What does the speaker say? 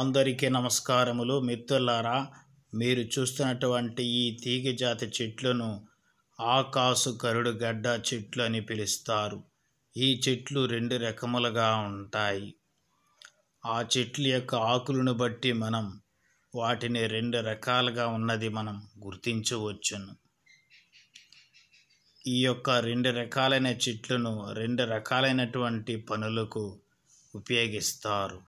అందరికీ నమస్కారములు మిత్రులారా మీరు చూస్తున్నటువంటి ఈ తీగ జాతి చెట్లను ఆకాసు కరుడు గడ్డ చెట్లు అని పిలుస్తారు ఈ చెట్లు రెండు రకములుగా ఉంటాయి ఆ చెట్ల యొక్క ఆకులను బట్టి మనం వాటిని రెండు రకాలుగా ఉన్నది మనం గుర్తించవచ్చును ఈ యొక్క రెండు రకాలైన చెట్లను రెండు రకాలైనటువంటి పనులకు ఉపయోగిస్తారు